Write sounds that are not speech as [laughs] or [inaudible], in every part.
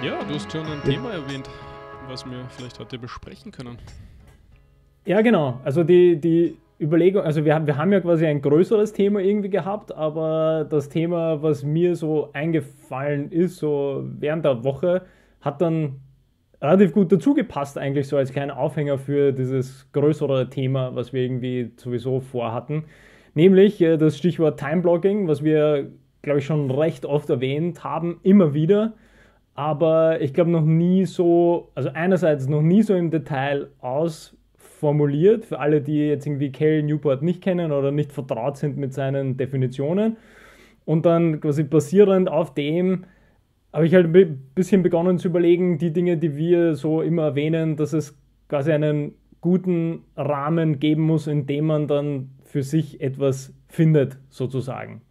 Ja, du hast schon ein ja. Thema erwähnt, was wir vielleicht heute besprechen können. Ja, genau. Also die, die Überlegung, also wir haben, wir haben ja quasi ein größeres Thema irgendwie gehabt, aber das Thema, was mir so eingefallen ist, so während der Woche, hat dann relativ gut dazu gepasst, eigentlich so als kleiner Aufhänger für dieses größere Thema, was wir irgendwie sowieso vorhatten. Nämlich äh, das Stichwort Time Blocking, was wir, glaube ich, schon recht oft erwähnt haben, immer wieder aber ich glaube noch nie so, also einerseits noch nie so im Detail ausformuliert, für alle, die jetzt irgendwie Cale Newport nicht kennen oder nicht vertraut sind mit seinen Definitionen. Und dann quasi basierend auf dem habe ich halt ein bisschen begonnen zu überlegen, die Dinge, die wir so immer erwähnen, dass es quasi einen guten Rahmen geben muss, in dem man dann für sich etwas findet, sozusagen.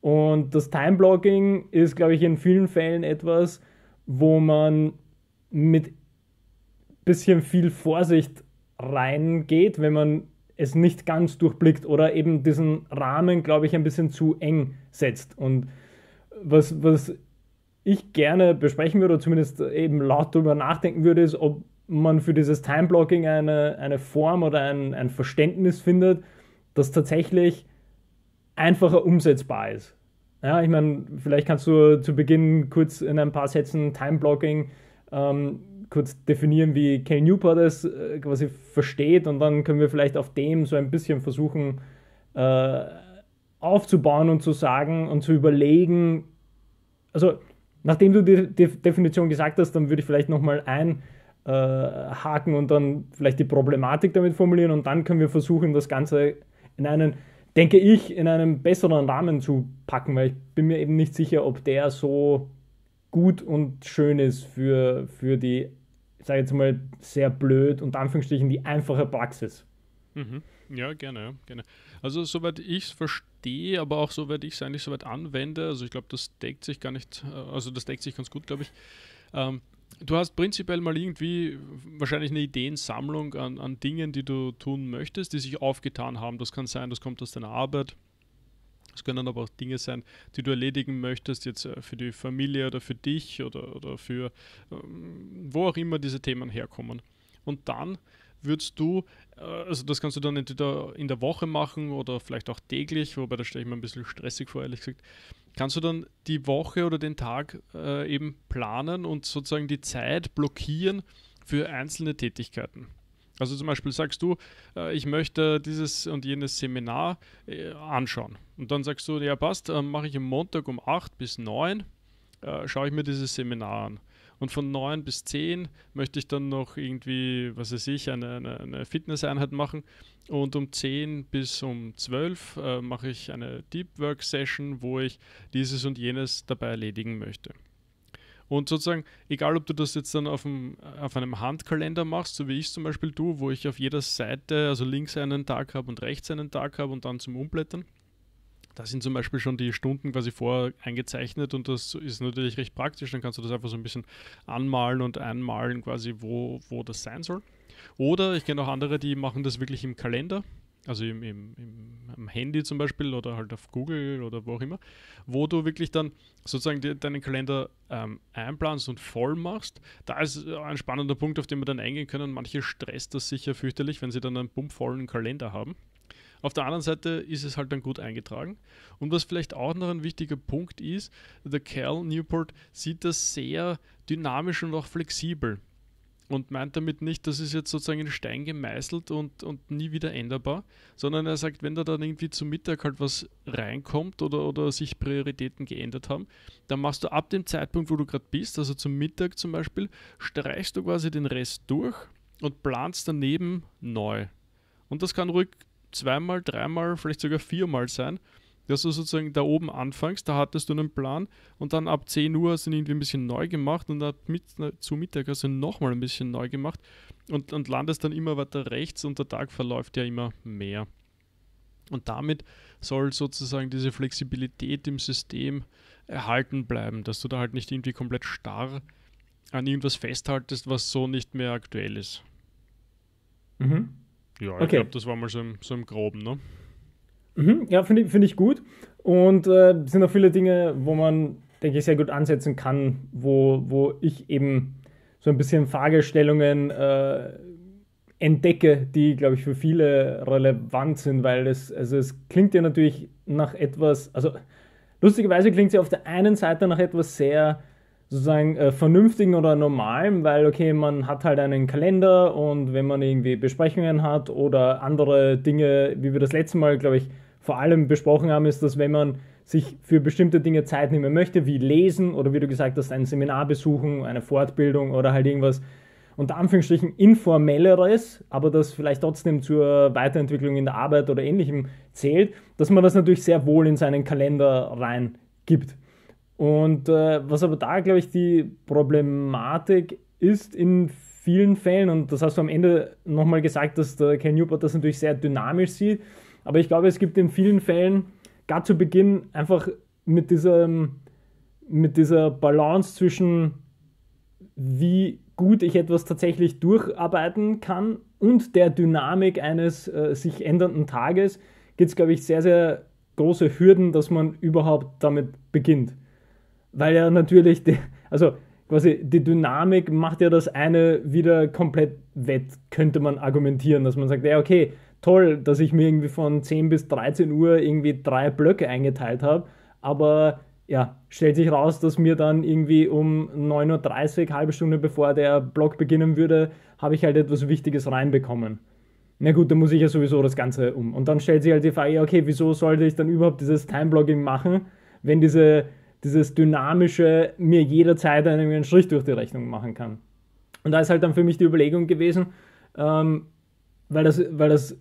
Und das Time-Blocking ist, glaube ich, in vielen Fällen etwas, wo man mit bisschen viel Vorsicht reingeht, wenn man es nicht ganz durchblickt oder eben diesen Rahmen, glaube ich, ein bisschen zu eng setzt. Und was, was ich gerne besprechen würde oder zumindest eben laut darüber nachdenken würde, ist, ob man für dieses Time-Blocking eine, eine Form oder ein, ein Verständnis findet, das tatsächlich einfacher umsetzbar ist. Ja, ich meine, vielleicht kannst du zu Beginn kurz in ein paar Sätzen Time-Blocking ähm, kurz definieren, wie Kay Newport das äh, quasi versteht und dann können wir vielleicht auf dem so ein bisschen versuchen äh, aufzubauen und zu sagen und zu überlegen. Also, nachdem du die, die Definition gesagt hast, dann würde ich vielleicht nochmal ein äh, haken und dann vielleicht die Problematik damit formulieren und dann können wir versuchen, das Ganze in einen denke ich, in einem besseren Rahmen zu packen, weil ich bin mir eben nicht sicher, ob der so gut und schön ist für, für die, ich sage jetzt mal sehr blöd und Anführungsstrichen die einfache Praxis. Mhm. Ja, gerne, gerne. Also soweit ich es verstehe, aber auch soweit ich es eigentlich soweit anwende, also ich glaube, das deckt sich gar nicht, äh, also das deckt sich ganz gut, glaube ich. Ähm, Du hast prinzipiell mal irgendwie wahrscheinlich eine Ideensammlung an, an Dingen, die du tun möchtest, die sich aufgetan haben. Das kann sein, das kommt aus deiner Arbeit. Es können aber auch Dinge sein, die du erledigen möchtest, jetzt äh, für die Familie oder für dich oder, oder für ähm, wo auch immer diese Themen herkommen. Und dann würdest du, äh, also das kannst du dann entweder in der Woche machen oder vielleicht auch täglich, wobei das stelle ich mir ein bisschen stressig vor, ehrlich gesagt, kannst du dann die Woche oder den Tag äh, eben planen und sozusagen die Zeit blockieren für einzelne Tätigkeiten. Also zum Beispiel sagst du, äh, ich möchte dieses und jenes Seminar äh, anschauen. Und dann sagst du, ja passt, äh, mache ich am Montag um 8 bis 9, äh, schaue ich mir dieses Seminar an. Und von 9 bis 10 möchte ich dann noch irgendwie, was weiß ich, eine, eine, eine Fitnesseinheit machen. Und um 10 bis um 12 äh, mache ich eine Deep Work Session, wo ich dieses und jenes dabei erledigen möchte. Und sozusagen, egal ob du das jetzt dann auf, dem, auf einem Handkalender machst, so wie ich zum Beispiel tue, wo ich auf jeder Seite, also links einen Tag habe und rechts einen Tag habe und dann zum Umblättern, da sind zum Beispiel schon die Stunden quasi vor eingezeichnet und das ist natürlich recht praktisch. Dann kannst du das einfach so ein bisschen anmalen und einmalen, quasi, wo, wo das sein soll. Oder ich kenne auch andere, die machen das wirklich im Kalender also im, im, im, am Handy zum Beispiel oder halt auf Google oder wo auch immer, wo du wirklich dann sozusagen die, deinen Kalender ähm, einplanst und voll machst. Da ist ein spannender Punkt, auf den wir dann eingehen können. Manche stresst das sicher fürchterlich, wenn sie dann einen bummvollen Kalender haben. Auf der anderen Seite ist es halt dann gut eingetragen. Und was vielleicht auch noch ein wichtiger Punkt ist, der Cal Newport sieht das sehr dynamisch und auch flexibel und meint damit nicht, das ist jetzt sozusagen in Stein gemeißelt und, und nie wieder änderbar, sondern er sagt, wenn da dann irgendwie zum Mittag halt was reinkommt oder, oder sich Prioritäten geändert haben, dann machst du ab dem Zeitpunkt, wo du gerade bist, also zum Mittag zum Beispiel, streichst du quasi den Rest durch und planst daneben neu. Und das kann ruhig zweimal, dreimal, vielleicht sogar viermal sein, dass du sozusagen da oben anfängst, da hattest du einen Plan und dann ab 10 Uhr hast du ihn irgendwie ein bisschen neu gemacht und ab mit, zu Mittag hast du ihn nochmal ein bisschen neu gemacht und, und landest dann immer weiter rechts und der Tag verläuft ja immer mehr. Und damit soll sozusagen diese Flexibilität im System erhalten bleiben, dass du da halt nicht irgendwie komplett starr an irgendwas festhaltest, was so nicht mehr aktuell ist. Mhm. Ja, okay. ich glaube, das war mal so im, so im Groben, ne? Mhm, ja, finde ich, find ich gut. Und äh, sind auch viele Dinge, wo man, denke ich, sehr gut ansetzen kann, wo, wo ich eben so ein bisschen Fragestellungen äh, entdecke, die, glaube ich, für viele relevant sind, weil es, also es klingt ja natürlich nach etwas, also lustigerweise klingt es ja auf der einen Seite nach etwas sehr sozusagen äh, vernünftigen oder normalen, weil okay, man hat halt einen Kalender und wenn man irgendwie Besprechungen hat oder andere Dinge, wie wir das letzte Mal, glaube ich, vor allem besprochen haben, ist, dass wenn man sich für bestimmte Dinge Zeit nehmen möchte, wie lesen oder wie du gesagt hast, ein Seminar besuchen, eine Fortbildung oder halt irgendwas unter Anführungsstrichen informelleres, aber das vielleicht trotzdem zur Weiterentwicklung in der Arbeit oder ähnlichem zählt, dass man das natürlich sehr wohl in seinen Kalender reingibt. Und äh, was aber da, glaube ich, die Problematik ist in vielen Fällen, und das hast du am Ende nochmal gesagt, dass der Ken Newport das natürlich sehr dynamisch sieht, aber ich glaube, es gibt in vielen Fällen, gerade zu Beginn, einfach mit dieser, mit dieser Balance zwischen, wie gut ich etwas tatsächlich durcharbeiten kann und der Dynamik eines äh, sich ändernden Tages, gibt es, glaube ich, sehr, sehr große Hürden, dass man überhaupt damit beginnt weil ja natürlich, die, also quasi die Dynamik macht ja das eine wieder komplett wett, könnte man argumentieren, dass man sagt, ja okay, toll, dass ich mir irgendwie von 10 bis 13 Uhr irgendwie drei Blöcke eingeteilt habe, aber ja, stellt sich raus, dass mir dann irgendwie um 9.30 Uhr, halbe Stunde bevor der Block beginnen würde, habe ich halt etwas Wichtiges reinbekommen. Na gut, dann muss ich ja sowieso das Ganze um. Und dann stellt sich halt die Frage, okay, wieso sollte ich dann überhaupt dieses Time-Blogging machen, wenn diese dieses dynamische, mir jederzeit einen Strich durch die Rechnung machen kann. Und da ist halt dann für mich die Überlegung gewesen, ähm, weil das, weil das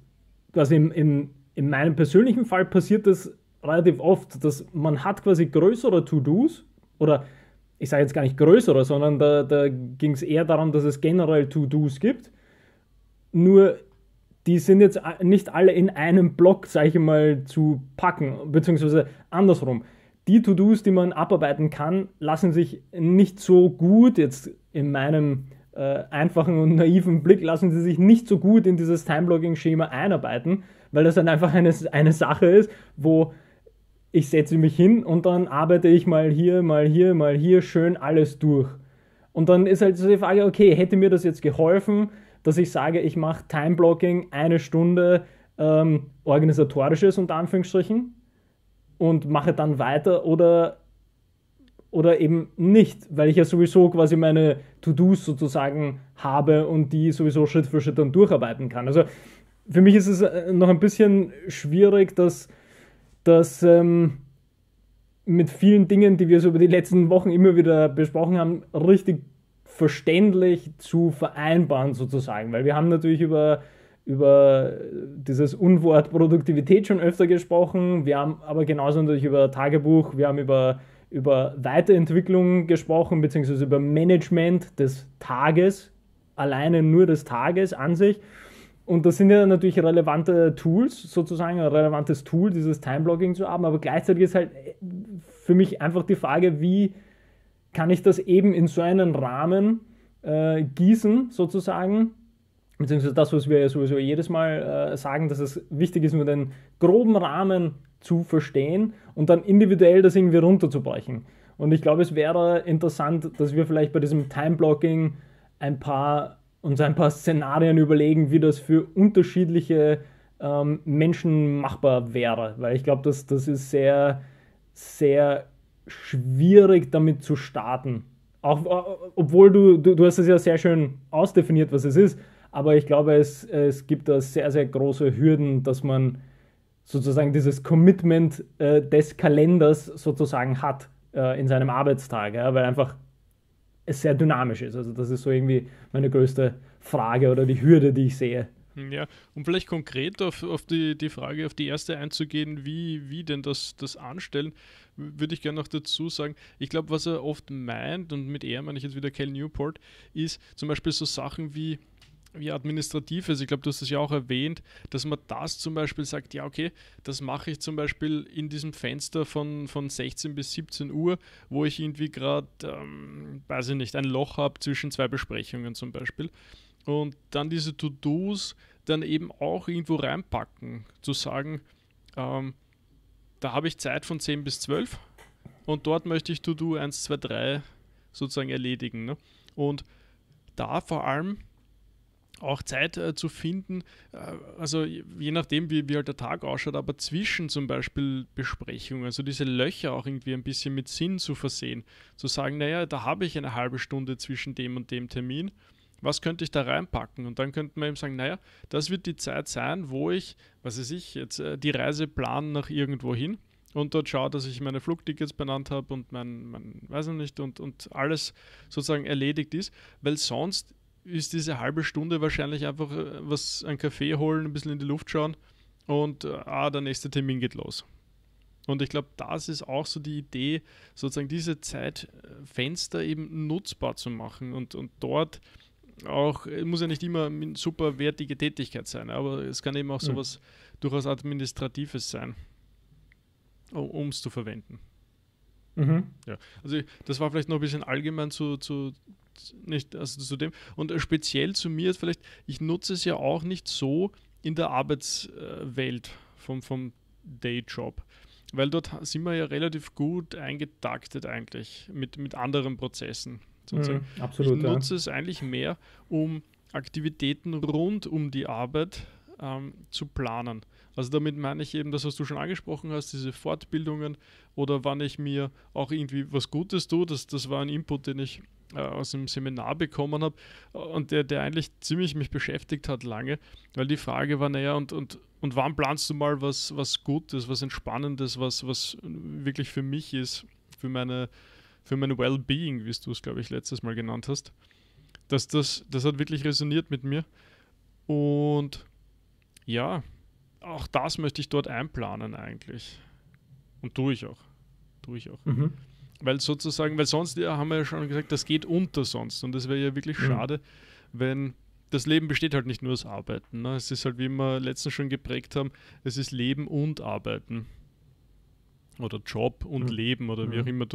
quasi im, im, in meinem persönlichen Fall passiert das relativ oft, dass man hat quasi größere To-Dos oder ich sage jetzt gar nicht größere, sondern da, da ging es eher darum, dass es generell To-Dos gibt. Nur die sind jetzt nicht alle in einem Block, sage ich mal, zu packen, beziehungsweise andersrum die To-Dos, die man abarbeiten kann, lassen sich nicht so gut, jetzt in meinem äh, einfachen und naiven Blick, lassen sie sich nicht so gut in dieses Time-Blocking-Schema einarbeiten, weil das dann einfach eine, eine Sache ist, wo ich setze mich hin und dann arbeite ich mal hier, mal hier, mal hier schön alles durch. Und dann ist halt so die Frage, okay, hätte mir das jetzt geholfen, dass ich sage, ich mache Time-Blocking eine Stunde ähm, organisatorisches unter Anführungsstrichen, und mache dann weiter oder, oder eben nicht, weil ich ja sowieso quasi meine To-Dos sozusagen habe und die sowieso Schritt für Schritt dann durcharbeiten kann. Also für mich ist es äh, noch ein bisschen schwierig, dass, dass ähm, mit vielen Dingen, die wir so über die letzten Wochen immer wieder besprochen haben, richtig verständlich zu vereinbaren sozusagen, weil wir haben natürlich über über äh, dieses Unwort Produktivität schon öfter gesprochen. Wir haben aber genauso natürlich über Tagebuch, wir haben über, über Weiterentwicklung gesprochen, beziehungsweise über Management des Tages, alleine nur des Tages an sich. Und das sind ja natürlich relevante Tools, sozusagen, ein relevantes Tool, dieses Time-Blogging zu haben. Aber gleichzeitig ist halt äh, für mich einfach die Frage, wie kann ich das eben in so einen Rahmen äh, gießen, sozusagen, beziehungsweise das, was wir ja sowieso jedes Mal äh, sagen, dass es wichtig ist, nur den groben Rahmen zu verstehen und dann individuell das irgendwie runterzubrechen. Und ich glaube, es wäre interessant, dass wir vielleicht bei diesem Time-Blocking ein paar, uns ein paar Szenarien überlegen, wie das für unterschiedliche ähm, Menschen machbar wäre. Weil ich glaube, das, das ist sehr, sehr schwierig damit zu starten. Auch, äh, obwohl du, du, du hast es ja sehr schön ausdefiniert, was es ist, aber ich glaube, es, es gibt da sehr, sehr große Hürden, dass man sozusagen dieses Commitment äh, des Kalenders sozusagen hat äh, in seinem Arbeitstag, ja, weil einfach es sehr dynamisch ist. Also das ist so irgendwie meine größte Frage oder die Hürde, die ich sehe. Hm, ja, um vielleicht konkret auf, auf die, die Frage, auf die erste einzugehen, wie, wie denn das, das anstellen, würde ich gerne noch dazu sagen, ich glaube, was er oft meint, und mit er meine ich jetzt wieder Cal Newport, ist zum Beispiel so Sachen wie, wie administrativ ist. Ich glaube, du hast es ja auch erwähnt, dass man das zum Beispiel sagt, ja, okay, das mache ich zum Beispiel in diesem Fenster von, von 16 bis 17 Uhr, wo ich irgendwie gerade, ähm, weiß ich nicht, ein Loch habe zwischen zwei Besprechungen zum Beispiel. Und dann diese To-Dos dann eben auch irgendwo reinpacken, zu sagen, ähm, da habe ich Zeit von 10 bis 12 und dort möchte ich To-Do 1, 2, 3 sozusagen erledigen. Ne? Und da vor allem auch Zeit äh, zu finden, äh, also je nachdem, wie, wie halt der Tag ausschaut, aber zwischen zum Beispiel Besprechungen, also diese Löcher auch irgendwie ein bisschen mit Sinn zu versehen, zu sagen, naja, da habe ich eine halbe Stunde zwischen dem und dem Termin, was könnte ich da reinpacken? Und dann könnte man eben sagen, naja, das wird die Zeit sein, wo ich, was weiß ich, jetzt äh, die Reise planen nach irgendwo hin und dort schaue, dass ich meine Flugtickets benannt habe und mein, mein weiß ich nicht, und, und alles sozusagen erledigt ist, weil sonst ist diese halbe Stunde wahrscheinlich einfach äh, was, ein Kaffee holen, ein bisschen in die Luft schauen und äh, ah, der nächste Termin geht los. Und ich glaube, das ist auch so die Idee, sozusagen diese Zeitfenster eben nutzbar zu machen und, und dort auch, es äh, muss ja nicht immer super wertige Tätigkeit sein, aber es kann eben auch mhm. sowas mhm. durchaus Administratives sein, um es zu verwenden. Mhm. Ja. Also das war vielleicht noch ein bisschen allgemein zu, zu nicht, also zu dem. Und speziell zu mir ist vielleicht, ich nutze es ja auch nicht so in der Arbeitswelt vom, vom Dayjob. Weil dort sind wir ja relativ gut eingetaktet eigentlich mit, mit anderen Prozessen. Mhm, absolut, ich nutze ja. es eigentlich mehr, um Aktivitäten rund um die Arbeit ähm, zu planen. Also damit meine ich eben das, was du schon angesprochen hast, diese Fortbildungen, oder wann ich mir auch irgendwie was Gutes tue. Das, das war ein Input, den ich äh, aus dem Seminar bekommen habe äh, und der, der eigentlich ziemlich mich beschäftigt hat lange, weil die Frage war, naja, und, und, und wann planst du mal was, was Gutes, was Entspannendes, was, was wirklich für mich ist, für meine für mein Wellbeing, wie du es, glaube ich, letztes Mal genannt hast. Das, das, das hat wirklich resoniert mit mir. Und ja, auch das möchte ich dort einplanen eigentlich. Und tue ich auch tue ich auch. Mhm. Weil sozusagen, weil sonst ja, haben wir ja schon gesagt, das geht unter sonst. Und das wäre ja wirklich mhm. schade, wenn das Leben besteht halt nicht nur aus Arbeiten. Ne? Es ist halt, wie wir letztens schon geprägt haben, es ist Leben und Arbeiten. Oder Job und mhm. Leben oder wie mhm. auch immer mhm.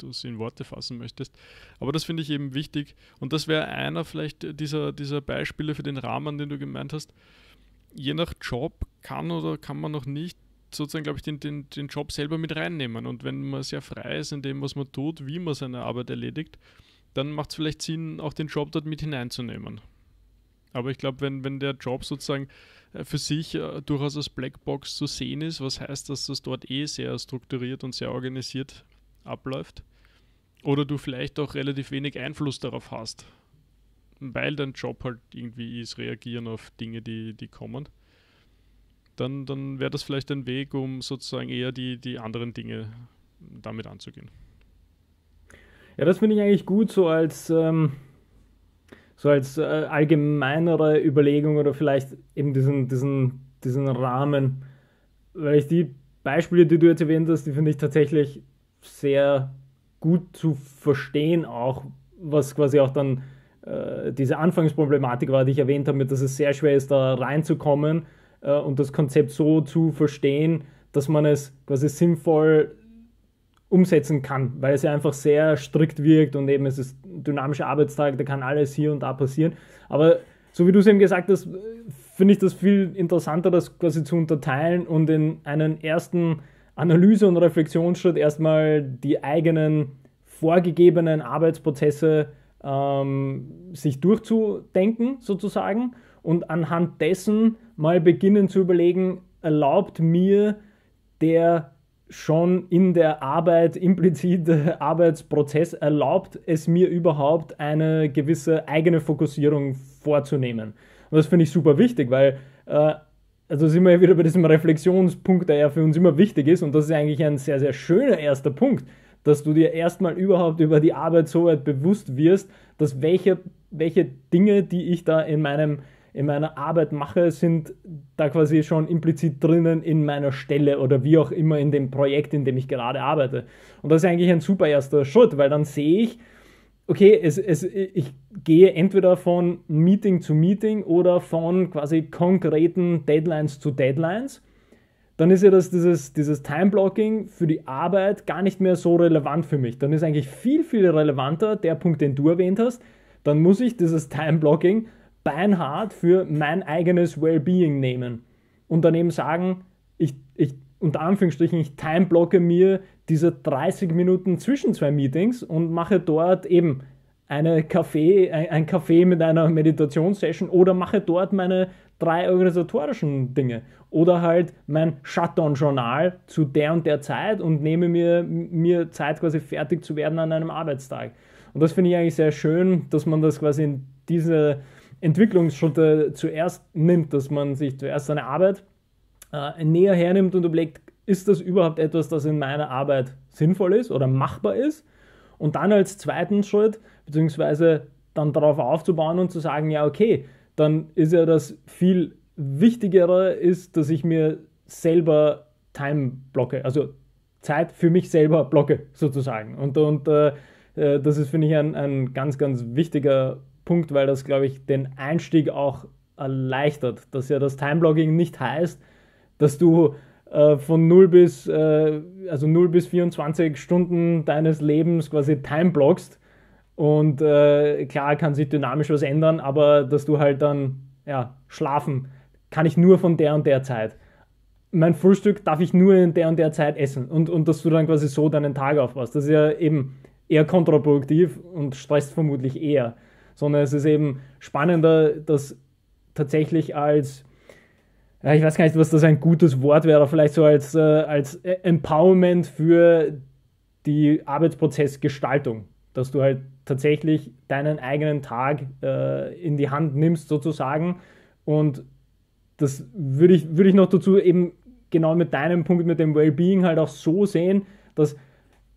du es in Worte fassen möchtest. Aber das finde ich eben wichtig. Und das wäre einer vielleicht dieser, dieser Beispiele für den Rahmen, den du gemeint hast. Je nach Job kann oder kann man noch nicht sozusagen, glaube ich, den, den, den Job selber mit reinnehmen. Und wenn man sehr frei ist in dem, was man tut, wie man seine Arbeit erledigt, dann macht es vielleicht Sinn, auch den Job dort mit hineinzunehmen. Aber ich glaube, wenn, wenn der Job sozusagen äh, für sich äh, durchaus als Blackbox zu sehen ist, was heißt, dass das dort eh sehr strukturiert und sehr organisiert abläuft, oder du vielleicht auch relativ wenig Einfluss darauf hast, weil dein Job halt irgendwie ist, reagieren auf Dinge, die, die kommen dann, dann wäre das vielleicht ein Weg, um sozusagen eher die, die anderen Dinge damit anzugehen. Ja, das finde ich eigentlich gut, so als, ähm, so als äh, allgemeinere Überlegung oder vielleicht eben diesen, diesen, diesen Rahmen. Weil ich die Beispiele, die du jetzt erwähnt hast, die finde ich tatsächlich sehr gut zu verstehen, auch was quasi auch dann äh, diese Anfangsproblematik war, die ich erwähnt habe, dass es sehr schwer ist, da reinzukommen äh, und das Konzept so zu verstehen, dass man es quasi sinnvoll umsetzen kann, weil es ja einfach sehr strikt wirkt und eben es ist ein dynamischer Arbeitstag, da kann alles hier und da passieren. Aber so wie du es eben gesagt hast, finde ich das viel interessanter, das quasi zu unterteilen und in einen ersten Analyse- und Reflexionsschritt erstmal die eigenen vorgegebenen Arbeitsprozesse ähm, sich durchzudenken, sozusagen und anhand dessen mal beginnen zu überlegen, erlaubt mir der schon in der Arbeit implizite [laughs] Arbeitsprozess, erlaubt es mir überhaupt eine gewisse eigene Fokussierung vorzunehmen. Und das finde ich super wichtig, weil äh, also sind wir wieder bei diesem Reflexionspunkt, der ja für uns immer wichtig ist und das ist eigentlich ein sehr, sehr schöner erster Punkt, dass du dir erstmal überhaupt über die Arbeit so weit bewusst wirst, dass welche, welche Dinge, die ich da in meinem in meiner Arbeit mache, sind da quasi schon implizit drinnen in meiner Stelle oder wie auch immer in dem Projekt, in dem ich gerade arbeite. Und das ist eigentlich ein super erster Schritt, weil dann sehe ich, okay, es, es, ich gehe entweder von Meeting zu Meeting oder von quasi konkreten Deadlines zu Deadlines, dann ist ja das, dieses, dieses Time-Blocking für die Arbeit gar nicht mehr so relevant für mich. Dann ist eigentlich viel, viel relevanter der Punkt, den du erwähnt hast. Dann muss ich dieses Time-Blocking beinhart für mein eigenes Wellbeing nehmen und daneben sagen, ich, ich unter Anführungsstrichen, ich timeblocke mir diese 30 Minuten zwischen zwei Meetings und mache dort eben eine Kaffee, ein Kaffee mit einer Meditationssession oder mache dort meine drei organisatorischen Dinge oder halt mein Shutdown-Journal zu der und der Zeit und nehme mir, mir Zeit quasi fertig zu werden an einem Arbeitstag. Und das finde ich eigentlich sehr schön, dass man das quasi in diese Entwicklungsschritte zuerst nimmt, dass man sich zuerst seine Arbeit äh, näher hernimmt und überlegt, ist das überhaupt etwas, das in meiner Arbeit sinnvoll ist oder machbar ist? Und dann als zweiten Schritt, beziehungsweise dann darauf aufzubauen und zu sagen, ja, okay, dann ist ja das viel Wichtigere, ist, dass ich mir selber Time blocke, also Zeit für mich selber blocke, sozusagen. Und, und äh, äh das ist, finde ich, ein, ein ganz, ganz wichtiger Punkt. Punkt, weil das, glaube ich, den Einstieg auch erleichtert, dass ja das Timeblogging nicht heißt, dass du äh, von 0 bis, äh, also 0 bis 24 Stunden deines Lebens quasi timebloggst. Und äh, klar kann sich dynamisch was ändern, aber dass du halt dann, ja, schlafen kann ich nur von der und der Zeit. Mein Frühstück darf ich nur in der und der Zeit essen. Und, und dass du dann quasi so deinen Tag aufbaust. Das ist ja eben eher kontraproduktiv und stresst vermutlich eher sondern es ist eben spannender, dass tatsächlich als ich weiß gar nicht, was das ein gutes Wort wäre, vielleicht so als, äh, als Empowerment für die Arbeitsprozessgestaltung, dass du halt tatsächlich deinen eigenen Tag äh, in die Hand nimmst sozusagen und das würde ich, würd ich noch dazu eben genau mit deinem Punkt, mit dem Wellbeing halt auch so sehen, dass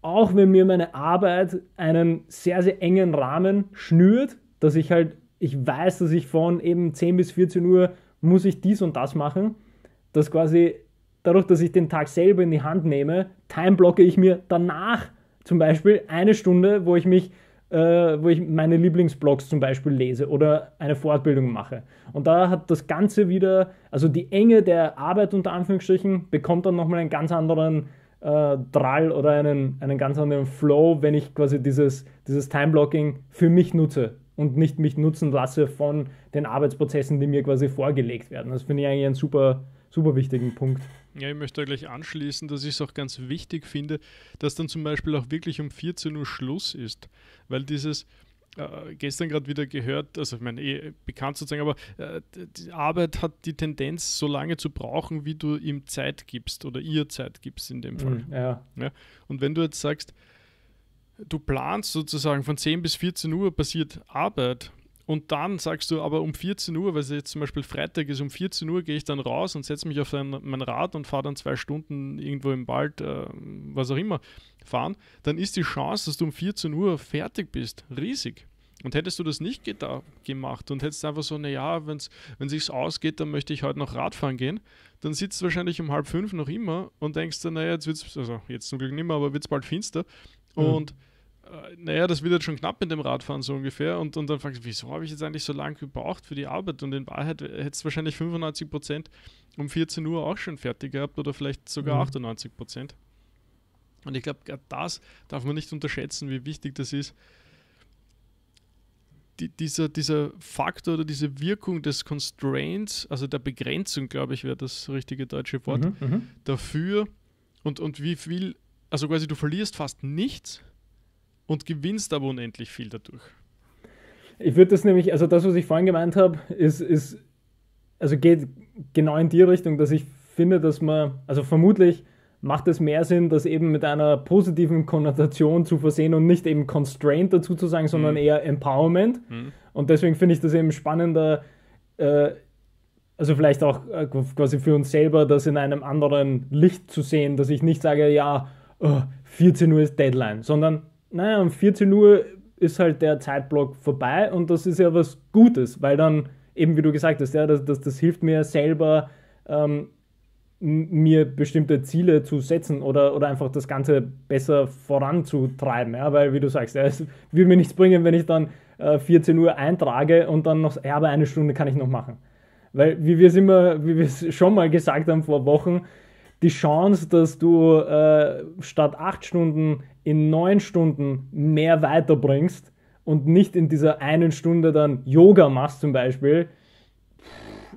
auch wenn mir meine Arbeit einen sehr, sehr engen Rahmen schnürt, dass ich halt, ich weiß, dass ich von eben 10 bis 14 Uhr muss ich dies und das machen, dass quasi dadurch, dass ich den Tag selber in die Hand nehme, timeblocke ich mir danach zum Beispiel eine Stunde, wo ich mich, äh, wo ich meine Lieblingsblogs zum Beispiel lese oder eine Fortbildung mache. Und da hat das Ganze wieder, also die Enge der Arbeit unter Anführungsstrichen, bekommt dann nochmal einen ganz anderen äh, Drall oder einen, einen ganz anderen Flow, wenn ich quasi dieses, dieses Timeblocking für mich nutze und nicht mich nutzen lasse von den Arbeitsprozessen, die mir quasi vorgelegt werden. Das finde ich eigentlich einen super, super wichtigen Punkt. Ja, ich möchte da gleich anschließen, dass ich es auch ganz wichtig finde, dass dann zum Beispiel auch wirklich um 14 Uhr Schluss ist, weil dieses, äh, gestern gerade wieder gehört, also ich meine, eh bekannt sozusagen, aber äh, die Arbeit hat die Tendenz, so lange zu brauchen, wie du ihm Zeit gibst oder ihr Zeit gibst in dem Fall. Mm, ja. ja. Und wenn du jetzt sagst, du planst sozusagen von 10 bis 14 Uhr passiert Arbeit und dann sagst du aber um 14 Uhr, weil es jetzt zum Beispiel Freitag ist, um 14 Uhr gehe ich dann raus und setze mich auf ein, mein Rad und fahre dann zwei Stunden irgendwo im Wald, äh, was auch immer, fahren, dann ist die Chance, dass du um 14 Uhr fertig bist, riesig. Und hättest du das nicht gemacht und hättest einfach so, naja, wenn es sich ausgeht, dann möchte ich heute noch Radfahren gehen, dann sitzt du wahrscheinlich um halb fünf noch immer und denkst dann, naja, jetzt wird es, also jetzt zum Glück nicht mehr, aber wird es bald finster. Mhm. Und äh, naja, das wird jetzt schon knapp mit dem Radfahren so ungefähr. Und, und dann fragst du, wieso habe ich jetzt eigentlich so lange gebraucht für die Arbeit? Und in Wahrheit hättest du wahrscheinlich 95 Prozent um 14 Uhr auch schon fertig gehabt oder vielleicht sogar mhm. 98 Prozent. Und ich glaube, das darf man nicht unterschätzen, wie wichtig das ist. Die, dieser, dieser Faktor oder diese Wirkung des Constraints, also der Begrenzung, glaube ich, wäre das richtige deutsche Wort, mhm, mhm, dafür und, und wie viel, also quasi du verlierst fast nichts, und gewinnst aber unendlich viel dadurch. Ich würde das nämlich, also das, was ich vorhin gemeint habe, ist, ist, also geht genau in die Richtung, dass ich finde, dass man, also vermutlich macht es mehr Sinn, das eben mit einer positiven Konnotation zu versehen und nicht eben Constraint dazu zu sagen, sondern mhm. eher Empowerment. Mhm. Und deswegen finde ich das eben spannender, äh, also vielleicht auch äh, quasi für uns selber, das in einem anderen Licht zu sehen, dass ich nicht sage, ja, oh, 14 Uhr ist Deadline, sondern naja, um 14 Uhr ist halt der Zeitblock vorbei und das ist ja was Gutes, weil dann, eben wie du gesagt hast, ja, das, das, das hilft mir selber, ähm, mir bestimmte Ziele zu setzen oder, oder einfach das Ganze besser voranzutreiben. Ja? Weil, wie du sagst, ja, es würde mir nichts bringen, wenn ich dann äh, 14 Uhr eintrage und dann noch, ja, aber eine Stunde kann ich noch machen. Weil, wie wir es immer, wie wir es schon mal gesagt haben vor Wochen, die Chance, dass du äh, statt acht Stunden in neun Stunden mehr weiterbringst und nicht in dieser einen Stunde dann Yoga machst zum Beispiel,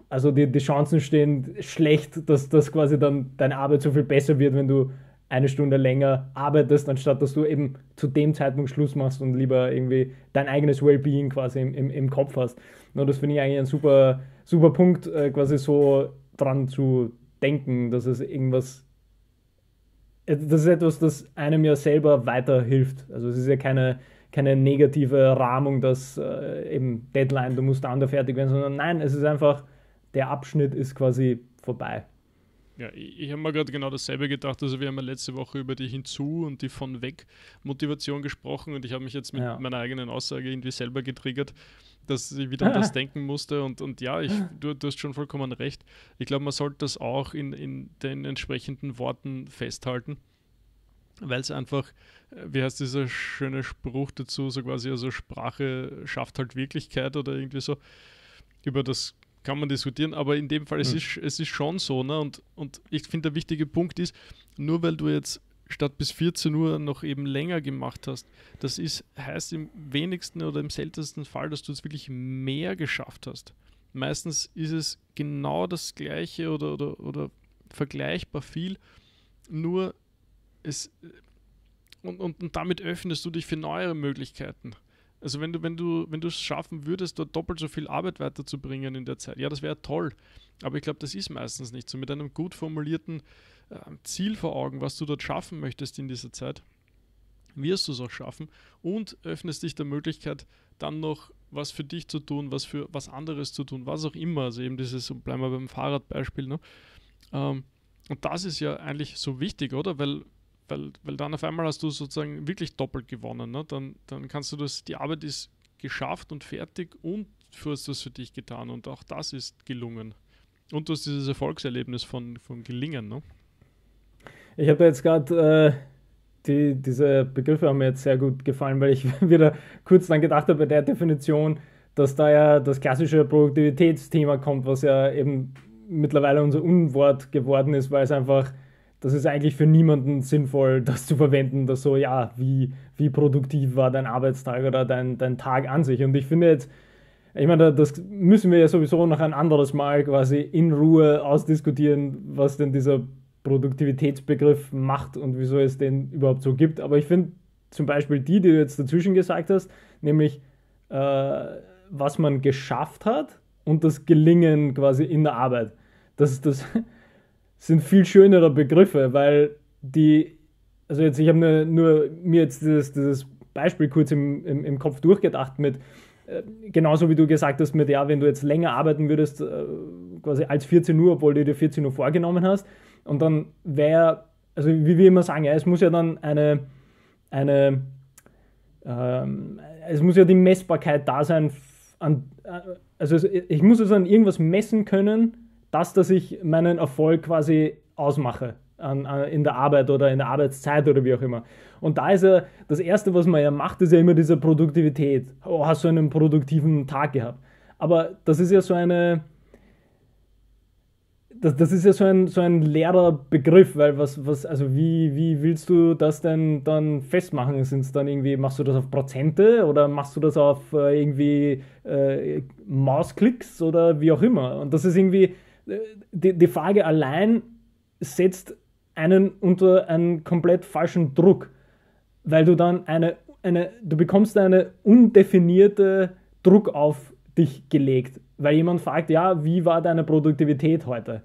also die, die Chancen stehen schlecht, dass das quasi dann deine Arbeit so viel besser wird, wenn du eine Stunde länger arbeitest, anstatt dass du eben zu dem Zeitpunkt Schluss machst und lieber irgendwie dein eigenes Wellbeing quasi im, im, im Kopf hast. Und das finde ich eigentlich ein super, super Punkt, äh, quasi so dran zu denken, dass es irgendwas das ist etwas, das einem ja selber weiterhilft. Also es ist ja keine, keine negative Rahmung, dass äh, eben Deadline, du musst dann da fertig werden, sondern nein, es ist einfach, der Abschnitt ist quasi vorbei. Ja, ich, ich habe mir gerade genau dasselbe gedacht. Also wir haben ja letzte Woche über die Hinzu- und die von weg Motivation gesprochen und ich habe mich jetzt mit ja. meiner eigenen Aussage irgendwie selber getriggert dass ich wieder an das [laughs] denken musste. Und, und ja, ich, du, du hast schon vollkommen recht. Ich glaube, man sollte das auch in, in den entsprechenden Worten festhalten, weil es einfach, äh, wie heißt dieser schöne Spruch dazu, so quasi, also Sprache schafft halt Wirklichkeit oder irgendwie so. Über das kann man diskutieren, aber in dem Fall, es, mhm. ist, es ist schon so. Ne? Und, und ich finde, der wichtige Punkt ist, nur weil du jetzt statt bis 14 Uhr noch eben länger gemacht hast. Das ist, heißt im wenigsten oder im seltensten Fall, dass du es wirklich mehr geschafft hast. Meistens ist es genau das gleiche oder, oder, oder vergleichbar viel, nur es und, und, und damit öffnest du dich für neuere Möglichkeiten. Also wenn du, wenn du, wenn du es schaffen würdest, dort doppelt so viel Arbeit weiterzubringen in der Zeit, ja, das wäre toll. Aber ich glaube, das ist meistens nicht so. Mit einem gut formulierten Ziel vor Augen, was du dort schaffen möchtest in dieser Zeit, wirst du es auch schaffen und öffnest dich der Möglichkeit, dann noch was für dich zu tun, was für was anderes zu tun, was auch immer. Also eben dieses, bleiben wir beim Fahrradbeispiel. Ne? Ähm, und das ist ja eigentlich so wichtig, oder? Weil, weil, weil dann auf einmal hast du sozusagen wirklich doppelt gewonnen. Ne? Dann, dann kannst du das, die Arbeit ist geschafft und fertig und du hast das für dich getan und auch das ist gelungen. Und du hast dieses Erfolgserlebnis von, von Gelingen. Ne? Ich habe jetzt gerade, äh, die, diese Begriffe haben mir jetzt sehr gut gefallen, weil ich [laughs] wieder kurz dann gedacht habe bei der Definition, dass da ja das klassische Produktivitätsthema kommt, was ja eben mittlerweile unser Unwort geworden ist, weil es einfach, das ist eigentlich für niemanden sinnvoll, [laughs] das zu verwenden, dass so, ja, wie, wie produktiv war dein Arbeitstag oder dein, dein Tag an sich. Und ich finde jetzt, ich meine, das müssen wir ja sowieso noch ein anderes Mal quasi in Ruhe ausdiskutieren, was denn dieser Produktivitätsbegriff macht und wieso es den überhaupt so gibt. Aber ich finde zum Beispiel die, die du jetzt dazwischen gesagt hast, nämlich äh, was man geschafft hat und das Gelingen quasi in der Arbeit. Das, das [laughs] sind viel schönere Begriffe, weil die, also jetzt, ich habe nur, nur, mir jetzt dieses, dieses Beispiel kurz im, im, im Kopf durchgedacht mit, äh, genauso wie du gesagt hast mit, ja, wenn du jetzt länger arbeiten würdest, äh, quasi als 14 Uhr, obwohl du dir 14 Uhr vorgenommen hast, und dann wäre, also wie wir immer sagen, ja, es muss ja dann eine, eine ähm, es muss ja die Messbarkeit da sein. An, äh, also ich muss es also an irgendwas messen können, das, dass ich meinen Erfolg quasi ausmache an, an, in der Arbeit oder in der Arbeitszeit oder wie auch immer. Und da ist ja das Erste, was man ja macht, ist ja immer diese Produktivität. Oh, hast du einen produktiven Tag gehabt. Aber das ist ja so eine, das, das ist ja so ein, so ein leerer Begriff, weil was, was, also wie, wie willst du das denn dann festmachen? Sind's dann irgendwie, machst du das auf Prozente oder machst du das auf äh, irgendwie äh, Mausklicks oder wie auch immer? Und das ist irgendwie, äh, die, die Frage allein setzt einen unter einen komplett falschen Druck, weil du dann eine, eine du bekommst eine undefinierte Druck auf dich gelegt, weil jemand fragt, ja, wie war deine Produktivität heute?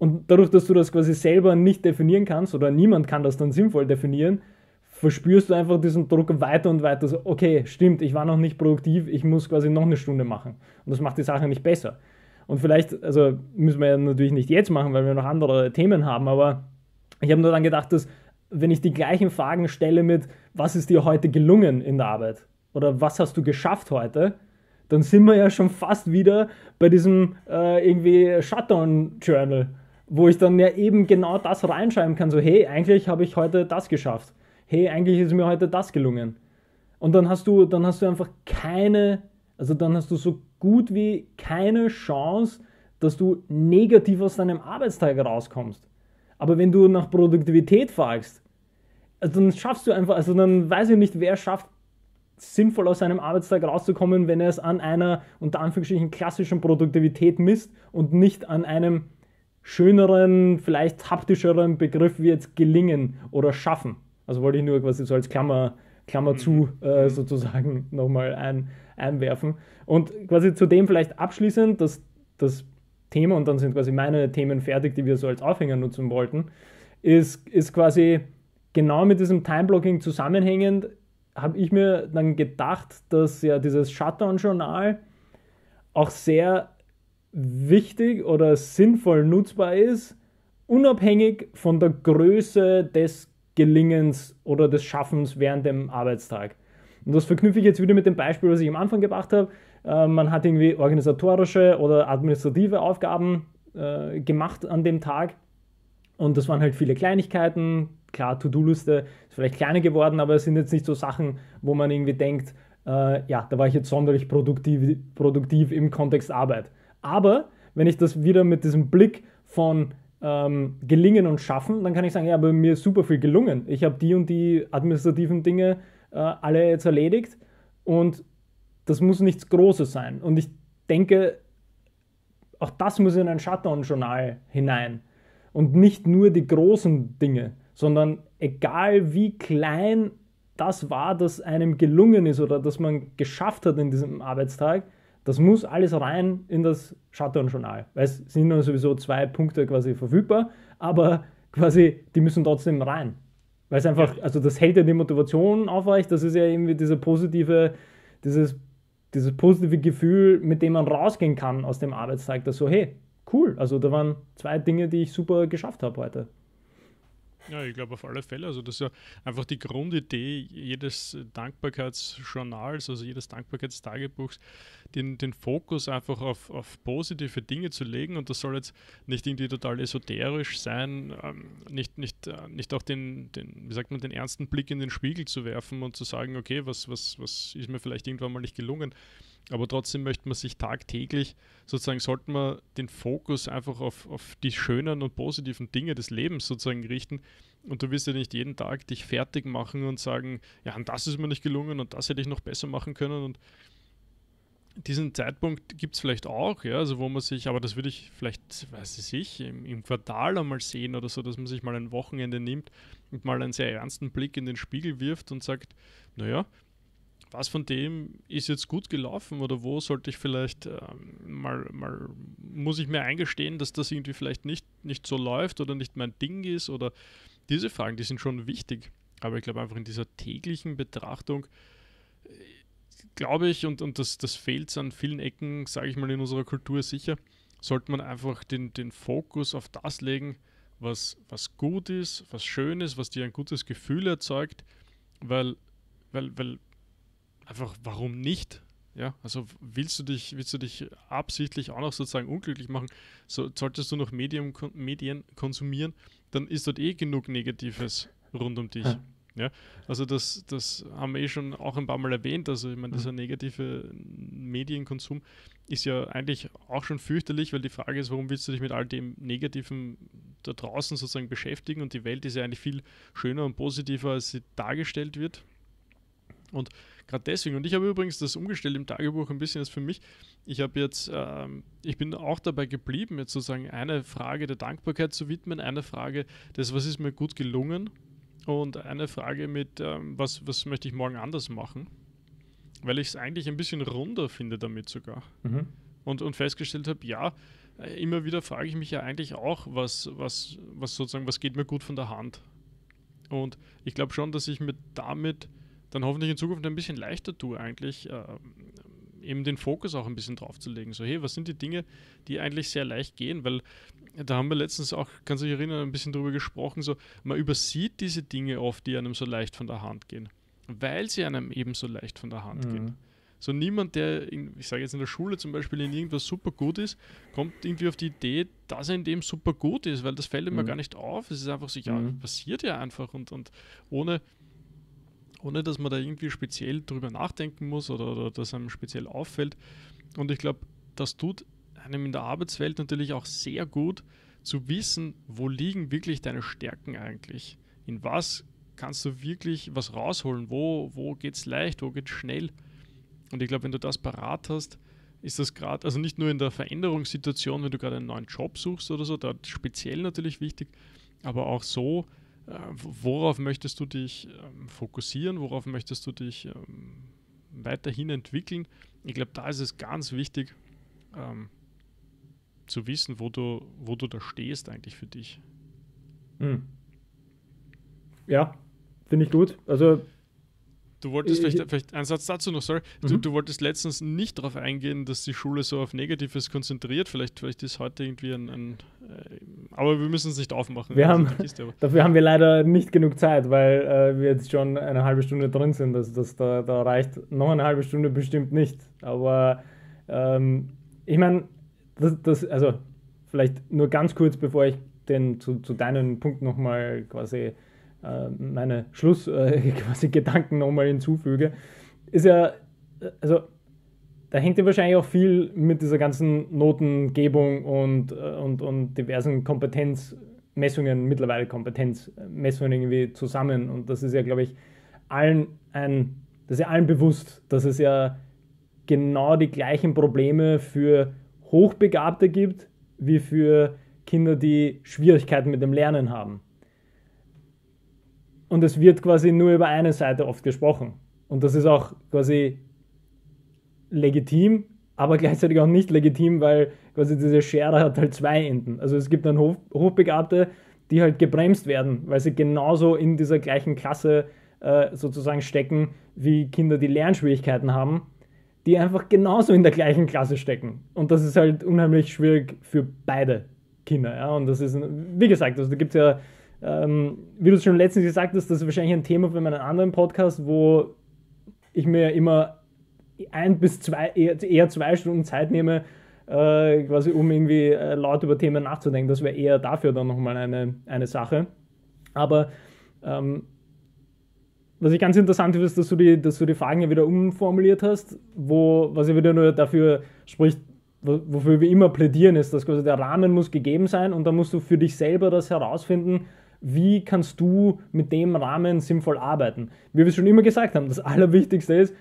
Und dadurch, dass du das quasi selber nicht definieren kannst oder niemand kann das dann sinnvoll definieren, verspürst du einfach diesen Druck weiter und weiter. So, okay, stimmt, ich war noch nicht produktiv, ich muss quasi noch eine Stunde machen. Und das macht die Sache nicht besser. Und vielleicht, also müssen wir ja natürlich nicht jetzt machen, weil wir noch andere Themen haben, aber ich habe nur dann gedacht, dass wenn ich die gleichen Fragen stelle mit, was ist dir heute gelungen in der Arbeit oder was hast du geschafft heute, dann sind wir ja schon fast wieder bei diesem äh, irgendwie Shutdown-Journal wo ich dann ja eben genau das reinschreiben kann, so hey, eigentlich habe ich heute das geschafft. Hey, eigentlich ist mir heute das gelungen. Und dann hast du, dann hast du einfach keine, also dann hast du so gut wie keine Chance, dass du negativ aus deinem Arbeitstag rauskommst. Aber wenn du nach Produktivität fragst, also dann schaffst du einfach, also dann weiß ich nicht, wer schafft sinnvoll aus seinem Arbeitstag rauszukommen, wenn er es an einer unter Anführungsstrichen klassischen Produktivität misst und nicht an einem schöneren, vielleicht haptischeren Begriff wie jetzt gelingen oder schaffen. Also wollte ich nur quasi so als Klammer, Klammer zu mhm. äh, mhm. sozusagen [laughs] nochmal ein, einwerfen. Und quasi zudem vielleicht abschließend das, das Thema, und dann sind quasi meine Themen fertig, die wir so als Aufhänger nutzen wollten, ist, ist quasi genau mit diesem Time-Blocking zusammenhängend, habe ich mir dann gedacht, dass ja dieses Shutdown-Journal auch sehr wichtig oder sinnvoll nutzbar ist, unabhängig von der Größe des Gelingens oder des Schaffens während dem Arbeitstag. Und das verknüpfe ich jetzt wieder mit dem Beispiel, was ich am Anfang gebracht habe. Äh, man hat irgendwie organisatorische oder administrative Aufgaben äh, gemacht an dem Tag. Und das waren halt viele Kleinigkeiten. Klar, To-Do-Liste ist vielleicht kleiner geworden, aber es sind jetzt nicht so Sachen, wo man irgendwie denkt, äh, ja, da war ich jetzt sonderlich produktiv, produktiv im Kontext Arbeit. Aber wenn ich das wieder mit diesem Blick von ähm, gelingen und schaffen, dann kann ich sagen, ja, aber mir ist super viel gelungen. Ich habe die und die administrativen Dinge äh, alle jetzt erledigt und das muss nichts Großes sein. Und ich denke, auch das muss in ein Shutdown-Journal hinein. Und nicht nur die großen Dinge, sondern egal wie klein das war, das einem gelungen ist oder das man geschafft hat in diesem Arbeitstag, das muss alles rein in das Shutdown-Journal, weil es sind dann sowieso zwei Punkte quasi verfügbar, aber quasi, die müssen trotzdem rein. Weil es einfach, also das hält ja die Motivation aufrecht, das ist ja irgendwie diese positive, dieses, dieses positive Gefühl, mit dem man rausgehen kann aus dem Arbeitstag, dass so, hey, cool, also da waren zwei Dinge, die ich super geschafft habe heute. Ja, ich glaube auf alle Fälle. Also das ist ja einfach die Grundidee jedes Dankbarkeitsjournals, also jedes Dankbarkeitstagebuchs, den, den Fokus einfach auf, auf positive Dinge zu legen. Und das soll jetzt nicht irgendwie total esoterisch sein, ähm, nicht, nicht, äh, nicht auch den, den, wie sagt man, den ernsten Blick in den Spiegel zu werfen und zu sagen, okay, was, was, was ist mir vielleicht irgendwann mal nicht gelungen aber trotzdem möchte man sich tagtäglich, sozusagen, sollte man den Fokus einfach auf, auf die schönen und positiven Dinge des Lebens sozusagen richten. Und du wirst ja nicht jeden Tag dich fertig machen und sagen, ja, und das ist mir nicht gelungen und das hätte ich noch besser machen können. Und diesen Zeitpunkt gibt es vielleicht auch, ja, also wo man sich, aber das würde ich vielleicht, weiß ich nicht, im, im, Quartal einmal sehen oder so, dass man sich mal ein Wochenende nimmt und mal einen sehr ernsten Blick in den Spiegel wirft und sagt, naja, was von dem ist jetzt gut gelaufen oder wo sollte ich vielleicht ähm, mal, mal, muss ich mir eingestehen, dass das irgendwie vielleicht nicht, nicht so läuft oder nicht mein Ding ist oder diese Fragen, die sind schon wichtig. Aber ich glaube einfach in dieser täglichen Betrachtung, äh, glaube ich, und, und das, das fehlt an vielen Ecken, sage ich mal, in unserer Kultur sicher, sollte man einfach den, den Fokus auf das legen, was, was gut ist, was schön ist, was dir ein gutes Gefühl erzeugt, weil, weil, weil einfach, warum nicht? Ja, also willst du dich, willst du dich absichtlich auch noch sozusagen unglücklich machen? So, solltest du noch Medien, Medien konsumieren, dann ist dort eh genug Negatives rund um dich. ja? also das, das haben wir eh schon auch ein paar Mal erwähnt. Also ich meine, dieser mhm. negative Medienkonsum ist ja eigentlich auch schon fürchterlich, weil die Frage ist, warum willst du dich mit all dem Negativen da draußen sozusagen beschäftigen? Und die Welt ist ja eigentlich viel schöner und positiver, als sie dargestellt wird. Und Gerade deswegen. Und ich habe übrigens das umgestellt im Tagebuch ein bisschen jetzt für mich. Ich habe jetzt, ähm, ich bin auch dabei geblieben, jetzt sozusagen eine Frage der Dankbarkeit zu widmen, eine Frage des, was ist mir gut gelungen und eine Frage mit, ähm, was, was möchte ich morgen anders machen. Weil ich es eigentlich ein bisschen runder finde damit sogar. Mhm. Und, und festgestellt habe, ja, äh, immer wieder frage ich mich ja eigentlich auch, was, was, was sozusagen, was geht mir gut von der Hand. Und ich glaube schon, dass ich mir damit dann hoffentlich in Zukunft ein bisschen leichter tue, eigentlich äh, eben den Fokus auch ein bisschen drauf zu legen. So, hey, was sind die Dinge, die eigentlich sehr leicht gehen? Weil da haben wir letztens auch, kannst du dich erinnern, ein bisschen drüber gesprochen, so, man übersieht diese Dinge oft, die einem so leicht von der Hand gehen, weil sie einem eben so leicht von der Hand mhm. gehen. So niemand, der, in, ich sage jetzt in der Schule zum Beispiel in irgendwas super gut ist, kommt irgendwie auf die Idee, dass er in dem super gut ist, weil das fällt immer mhm. gar nicht auf. Es ist einfach so, ja, mhm. passiert ja einfach und, und ohne, ohne dass man da irgendwie speziell drüber nachdenken muss oder, oder dass einem speziell auffällt. Und ich glaube, das tut einem in der Arbeitswelt natürlich auch sehr gut zu wissen, wo liegen wirklich deine Stärken eigentlich. In was kannst du wirklich was rausholen? Wo, wo es leicht, wo geht es schnell? Und ich glaube, wenn du das parat hast, ist das gerade, also nicht nur in der Veränderungssituation, wenn du gerade einen neuen Job suchst oder so, da speziell natürlich wichtig, aber auch so äh, worauf möchtest du dich ähm, fokussieren, worauf möchtest du dich ähm, weiterhin entwickeln. Ich glaube, da ist es ganz wichtig ähm, zu wissen, wo du, wo du da stehst eigentlich für dich. Hm. Ja, finde ich gut. Also Du wolltest äh, vielleicht, vielleicht einen Satz dazu noch, sorry. Mhm. du, wolltest letztens nicht darauf eingehen, dass die Schule so auf Negatives konzentriert. Vielleicht, vielleicht ist heute irgendwie ein, ein äh, aber wir müssen es nicht aufmachen. Wir also haben, dafür haben wir leider nicht genug Zeit, weil äh, wir jetzt schon eine halbe Stunde drin sind. Also das, da, da reicht noch eine halbe Stunde bestimmt nicht. Aber ähm, ich meine, das, das, also vielleicht nur ganz kurz, bevor ich den zu, zu deinen Punkten nochmal quasi äh, meine Schluss äh, [laughs] quasi Gedanken nochmal hinzufüge, ist ja, äh, also da hängt ja wahrscheinlich auch viel mit dieser ganzen Notengebung und, äh, und, und diversen Kompetenzmessungen, mittlerweile Kompetenzmessungen irgendwie zusammen. Und das ist ja, glaube ich, allen ein, das ist ja allen bewusst, dass es ja genau die gleichen Probleme für Hochbegabte gibt, wie für Kinder, die Schwierigkeiten mit dem Lernen haben. Und es wird quasi nur über eine Seite oft gesprochen. Und das ist auch quasi legitim, aber gleichzeitig auch nicht legitim, weil quasi diese Schere hat halt zwei Enden. Also es gibt dann Hoch Hochbegabte, die halt gebremst werden, weil sie genauso in dieser gleichen Klasse äh, sozusagen stecken wie Kinder, die Lernschwierigkeiten haben, die einfach genauso in der gleichen Klasse stecken. Und das ist halt unheimlich schwierig für beide Kinder. Ja? Und das ist, wie gesagt, also da gibt es ja, ähm, wie du es schon letztens gesagt hast, das ist wahrscheinlich ein Thema für meinen anderen Podcast, wo ich mir immer ein bis zwei, eher, eher zwei Stunden Zeit nehme, äh, quasi um irgendwie äh, laut über Themen nachzudenken. Das wäre eher dafür dann nochmal eine, eine Sache. Aber ähm, was ich ganz interessant finde, ist, dass du die, dass du die Fragen ja wieder umformuliert hast, wo, was ja wieder nur dafür spricht, wofür wir immer plädieren, ist, dass quasi der Rahmen muss gegeben sein und dann musst du für dich selber das herausfinden, wie kannst du mit dem Rahmen sinnvoll arbeiten. Wie wir es schon immer gesagt haben, das Allerwichtigste ist,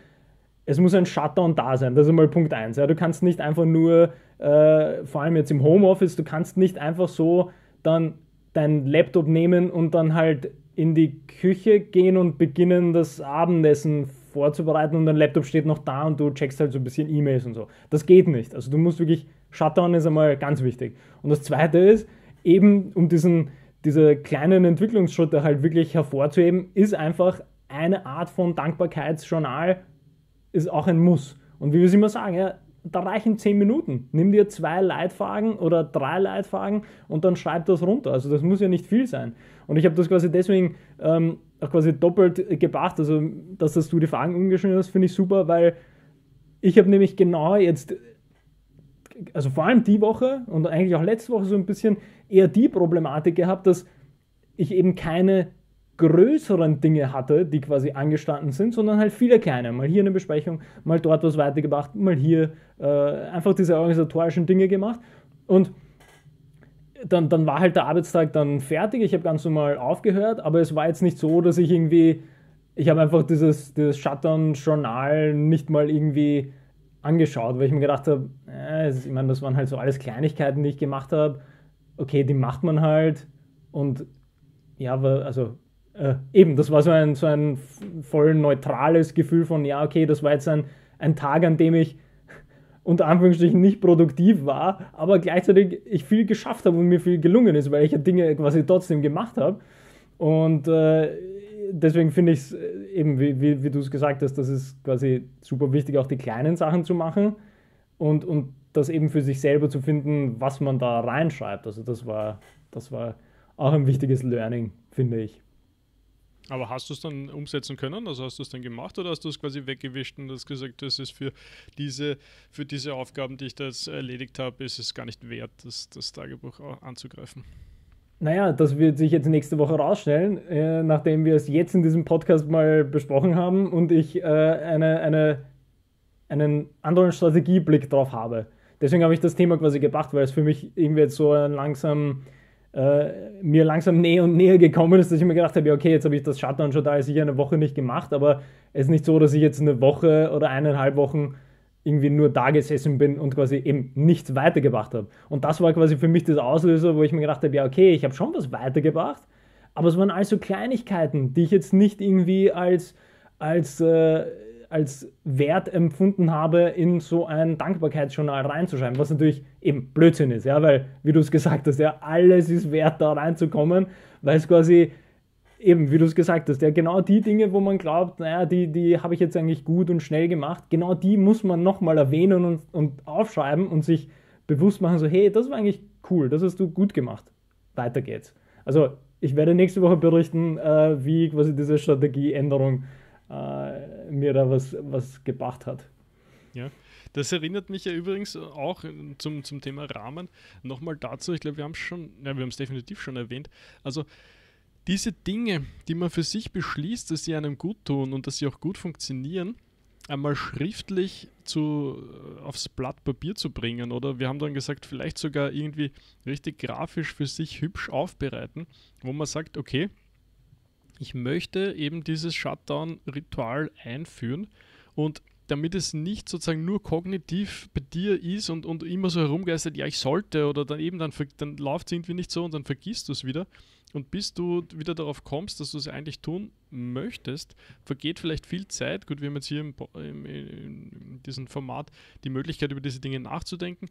es muss ein Shutdown da sein. Das ist einmal Punkt 1. Ja. Du kannst nicht einfach nur, äh, vor allem jetzt im Homeoffice, du kannst nicht einfach so dann dein Laptop nehmen und dann halt in die Küche gehen und beginnen, das Abendessen vorzubereiten und dein Laptop steht noch da und du checkst halt so ein bisschen E-Mails und so. Das geht nicht. Also du musst wirklich, Shutdown ist einmal ganz wichtig. Und das Zweite ist, eben um diesen, diese kleinen Entwicklungsschritte halt wirklich hervorzuheben, ist einfach eine Art von Dankbarkeitsjournal ist auch ein Muss. Und wie wir es immer sagen, ja, da reichen 10 Minuten. Nimm dir zwei Leitfragen oder drei Leitfragen und dann schreib das runter. Also das muss ja nicht viel sein. Und ich habe das quasi deswegen ähm, auch quasi doppelt gebracht, also dass das du die Fragen umgeschrieben hast, finde ich super, weil ich habe nämlich genau jetzt, also vor allem die Woche und eigentlich auch letzte Woche so ein bisschen eher die Problematik gehabt, dass ich eben keine größeren Dinge hatte, die quasi angestanden sind, sondern halt viele kleine. Mal hier eine Besprechung, mal dort was weitergebracht, mal hier äh, einfach diese organisatorischen Dinge gemacht. Und dann, dann war halt der Arbeitstag dann fertig. Ich habe ganz normal aufgehört, aber es war jetzt nicht so, dass ich irgendwie, ich habe einfach dieses, dieses Shutdown-Journal nicht mal irgendwie angeschaut, weil ich mir gedacht habe, äh, ich meine, das waren halt so alles Kleinigkeiten, die ich gemacht habe. Okay, die macht man halt und ja, aber also äh, eben, das war so ein, so ein voll neutrales Gefühl von, ja, okay, das war jetzt ein, ein Tag, an dem ich unter Anführungsstrichen nicht produktiv war, aber gleichzeitig ich viel geschafft habe und mir viel gelungen ist, weil ich ja Dinge quasi trotzdem gemacht habe. Und äh, deswegen finde ich es äh, eben, wie, wie, wie du es gesagt hast, das ist quasi super wichtig, auch die kleinen Sachen zu machen und, und das eben für sich selber zu finden, was man da reinschreibt. Also das war, das war auch ein wichtiges Learning, finde ich. Aber hast du es dann umsetzen können? Also hast du es dann gemacht oder hast du es quasi weggewischt und hast gesagt, das ist für diese, für diese Aufgaben, die ich da jetzt erledigt habe, ist es gar nicht wert, das, das Tagebuch anzugreifen? Naja, das wird sich jetzt nächste Woche rausstellen, äh, nachdem wir es jetzt in diesem Podcast mal besprochen haben und ich äh, eine, eine, einen anderen Strategieblick drauf habe. Deswegen habe ich das Thema quasi gebracht, weil es für mich irgendwie jetzt so langsam äh, mir langsam näher und näher gekommen ist, dass ich mir gedacht habe, ja, okay, jetzt habe ich das Shutdown schon da sicher eine Woche nicht gemacht, aber es ist nicht so, dass ich jetzt eine Woche oder eineinhalb Wochen irgendwie nur da gesessen bin und quasi eben nichts weitergebracht habe. Und das war quasi für mich das Auslöser, wo ich mir gedacht habe, ja, okay, ich habe schon was weitergebracht, aber es waren also Kleinigkeiten, die ich jetzt nicht irgendwie als, als äh, als wert empfunden habe, in so ein Dankbarkeitsjournal reinzuschreiben, was natürlich eben Blödsinn ist, ja, weil, wie du es gesagt hast, ja, alles ist wert, da reinzukommen, weil es quasi eben, wie du es gesagt hast, ja, genau die Dinge, wo man glaubt, naja, die, die habe ich jetzt eigentlich gut und schnell gemacht, genau die muss man nochmal erwähnen und, und aufschreiben und sich bewusst machen, so, hey, das war eigentlich cool, das hast du gut gemacht. Weiter geht's. Also, ich werde nächste Woche berichten, äh, wie quasi diese Strategieänderung äh, mir da was, was gebracht hat. Ja, das erinnert mich ja übrigens auch äh, zum, zum Thema Rahmen nochmal dazu. Ich glaube, wir haben es schon, ja, wir haben es definitiv schon erwähnt. Also, diese Dinge, die man für sich beschließt, dass sie einem gut tun und dass sie auch gut funktionieren, einmal schriftlich zu, äh, aufs Blatt Papier zu bringen oder wir haben dann gesagt, vielleicht sogar irgendwie richtig grafisch für sich hübsch aufbereiten, wo man sagt, okay, ich möchte eben dieses Shutdown-Ritual einführen und damit es nicht sozusagen nur kognitiv bei dir ist und, und immer so herumgeistert, ja, ich sollte oder dann eben, dann, dann läuft es irgendwie nicht so und dann vergisst du es wieder. Und bis du wieder darauf kommst, dass du es eigentlich tun möchtest, vergeht vielleicht viel Zeit. Gut, wir haben jetzt hier im, in diesem Format die Möglichkeit, über diese Dinge nachzudenken,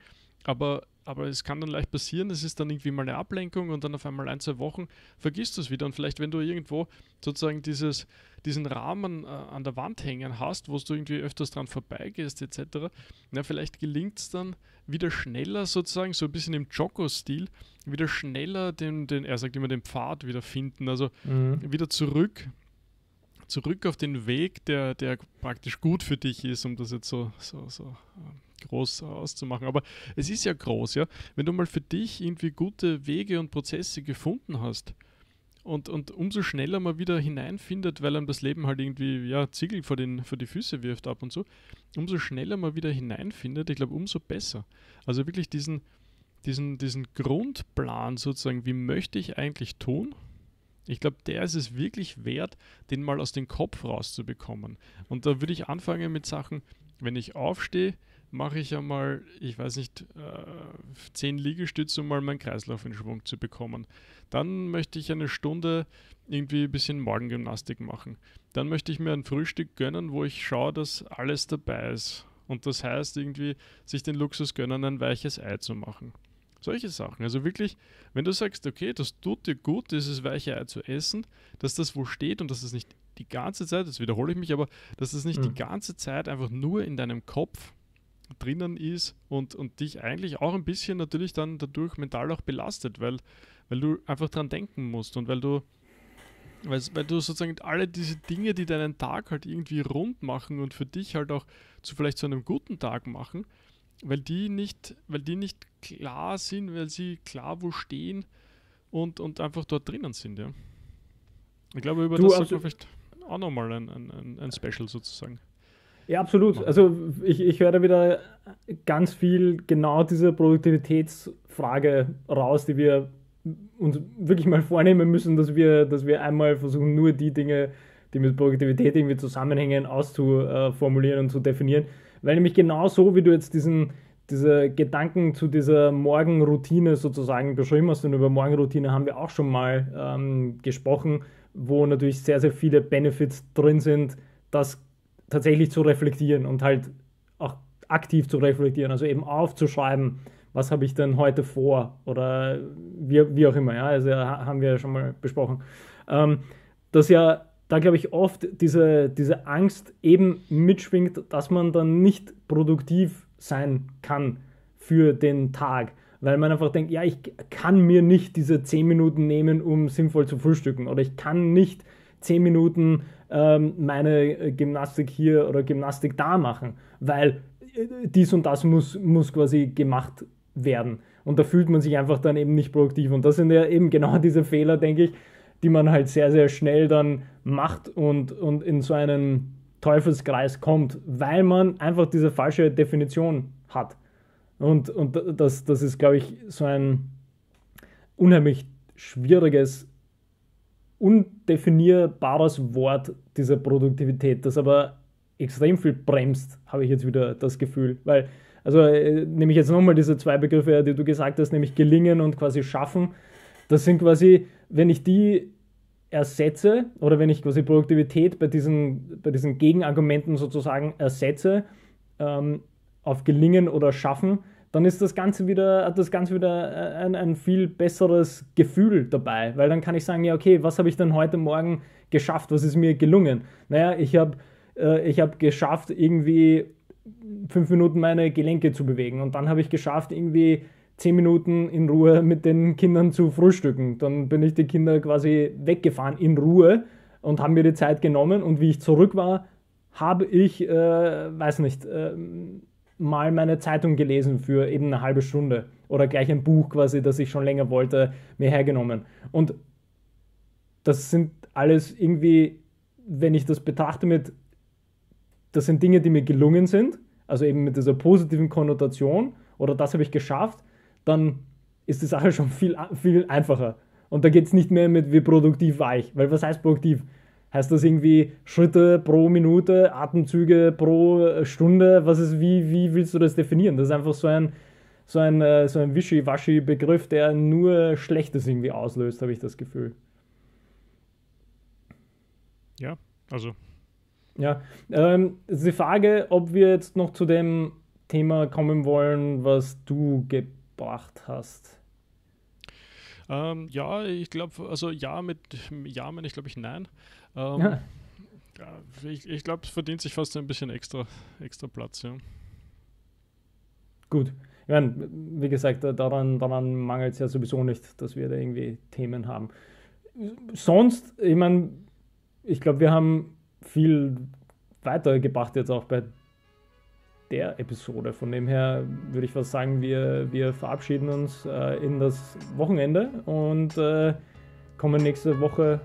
aber, aber es kann dann leicht passieren, es ist dann irgendwie mal eine Ablenkung und dann auf einmal ein, zwei Wochen vergisst du es wieder. Und vielleicht, wenn du irgendwo sozusagen dieses, diesen Rahmen äh, an der Wand hängen hast, wo du irgendwie öfters dran vorbeigehst, etc., na, vielleicht gelingt es dann wieder schneller sozusagen, so ein bisschen im Joko-Stil, wieder schneller den, den, er sagt immer, den Pfad wieder finden, also mhm. wieder zurück zurück auf den Weg, der, der praktisch gut für dich ist, um das jetzt so, so, so ähm, groß auszumachen. Aber es ist ja groß, ja. Wenn du mal für dich irgendwie gute Wege und Prozesse gefunden hast und, und umso schneller man wieder hineinfindet, weil einem das Leben halt irgendwie ja, Ziegel vor, den, vor die Füße wirft ab und so, umso schneller man wieder hineinfindet, ich glaube, umso besser. Also wirklich diesen, diesen, diesen Grundplan sozusagen, wie möchte ich eigentlich tun? Ich glaube, der ist es wirklich wert, den mal aus dem Kopf rauszubekommen. Und da würde ich anfangen mit Sachen, wenn ich aufstehe, mache ich einmal, ich weiß nicht, äh, 10 Liegestütze, um mal meinen Kreislauf in Schwung zu bekommen. Dann möchte ich eine Stunde irgendwie ein bisschen Morgengymnastik machen. Dann möchte ich mir ein Frühstück gönnen, wo ich schaue, dass alles dabei ist. Und das heißt irgendwie, sich den Luxus gönnen, ein weiches Ei zu machen. Solche Sachen. Also wirklich, wenn du sagst, okay, das tut dir gut, dieses weiche Ei zu essen, dass das wo steht und dass es das nicht die ganze Zeit, das wiederhole ich mich, aber dass es das nicht mhm. die ganze Zeit einfach nur in deinem Kopf drinnen ist und, und dich eigentlich auch ein bisschen natürlich dann dadurch mental auch belastet, weil, weil du einfach dran denken musst und weil du, weil, weil du sozusagen alle diese Dinge, die deinen Tag halt irgendwie rund machen und für dich halt auch zu vielleicht zu einem guten Tag machen, weil die nicht, weil die nicht klar sind, weil sie klar wo stehen und, und einfach dort drinnen sind, ja. Ich glaube, über du, das sollte also man vielleicht auch nochmal ein, ein, ein Special sozusagen. Ja, absolut. Also ich, ich höre wieder ganz viel genau diese Produktivitätsfrage raus, die wir uns wirklich mal vornehmen müssen, dass wir, dass wir einmal versuchen, nur die Dinge, die mit Produktivität irgendwie zusammenhängen, auszuformulieren und zu definieren. Weil nämlich genau so, wie du jetzt diesen, diese Gedanken zu dieser Morgenroutine sozusagen beschrieben hast, und über Morgenroutine haben wir auch schon mal ähm, gesprochen, wo natürlich sehr, sehr viele Benefits drin sind, dass tatsächlich zu reflektieren und halt auch aktiv zu reflektieren, also eben aufzuschreiben, was habe ich denn heute vor oder wie, wie auch immer, ja, also haben wir ja schon mal besprochen. Ähm, dass ja da, glaube ich, oft diese, diese Angst eben mitschwingt, dass man dann nicht produktiv sein kann für den Tag, weil man einfach denkt, ja, ich kann mir nicht diese 10 Minuten nehmen, um sinnvoll zu frühstücken oder ich kann nicht 10 Minuten ähm, meine äh, Gymnastik hier oder Gymnastik da machen, weil äh, dies und das muss, muss quasi gemacht werden. Und da fühlt man sich einfach dann eben nicht produktiv. Und das sind ja eben genau [laughs] diese Fehler, denke ich, die man halt sehr, sehr schnell dann macht und, und in so einen Teufelskreis kommt, weil man einfach diese falsche Definition hat. Und, und das, das ist, glaube ich, so ein unheimlich schwieriges undefinierbares Wort dieser Produktivität, das aber extrem viel bremst, habe ich jetzt wieder das Gefühl. Weil, also äh, nehme ich jetzt nochmal diese zwei Begriffe, die du gesagt hast, nämlich gelingen und quasi schaffen. Das sind quasi, wenn ich die ersetze oder wenn ich quasi Produktivität bei diesen, bei diesen Gegenargumenten sozusagen ersetze ähm, auf gelingen oder schaffen, dann ist das Ganze wieder, das Ganze wieder äh, ein, ein viel besseres Gefühl dabei, weil dann kann ich sagen, ja, okay, was habe ich denn heute Morgen geschafft, was ist mir gelungen? Naja, ich habe äh, hab geschafft, irgendwie fünf Minuten meine Gelenke zu bewegen und dann habe ich geschafft, irgendwie zehn Minuten in Ruhe mit den Kindern zu frühstücken. Dann bin ich die Kinder quasi weggefahren in Ruhe und haben mir die Zeit genommen und wie ich zurück war, habe ich, äh, weiß nicht, äh, mal meine Zeitung gelesen für eben eine halbe Stunde oder gleich ein Buch quasi, das ich schon länger wollte, mir hergenommen. Und das sind alles irgendwie, wenn ich das betrachte mit, das sind Dinge, die mir gelungen sind, also eben mit dieser positiven Konnotation oder das habe ich geschafft, dann ist die Sache schon viel, viel einfacher. Und da geht es nicht mehr mit, wie produktiv war ich. Weil was heißt produktiv? Heißt das irgendwie Schritte pro Minute, Atemzüge pro äh, Stunde? Was ist, wie, wie willst du das definieren? Das ist einfach so ein, so ein, äh, so ein Wischi-Waschi-Begriff, der nur Schlechtes irgendwie auslöst, habe ich das Gefühl. Ja, also. Ja, ähm, die Frage, ob wir jetzt noch zu dem Thema kommen wollen, was du gebracht hast. Ähm, ja, ich glaube, also ja mit ja meine ich glaube ich nein. Ähm, ja. ja. ich, ich glaube, es verdient sich fast ein bisschen extra, extra Platz. Ja. Gut. Ich meine, wie gesagt, daran, daran mangelt es ja sowieso nicht, dass wir da irgendwie Themen haben. Sonst, ich meine, ich glaube, wir haben viel weitergebracht jetzt auch bei der Episode. Von dem her würde ich was sagen, wir, wir verabschieden uns äh, in das Wochenende und äh, kommen nächste Woche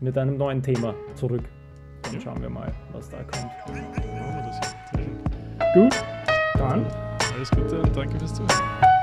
mit einem neuen Thema zurück. Dann schauen wir mal, was da kommt. Gut, dann. Alles Gute und danke fürs Zuhören.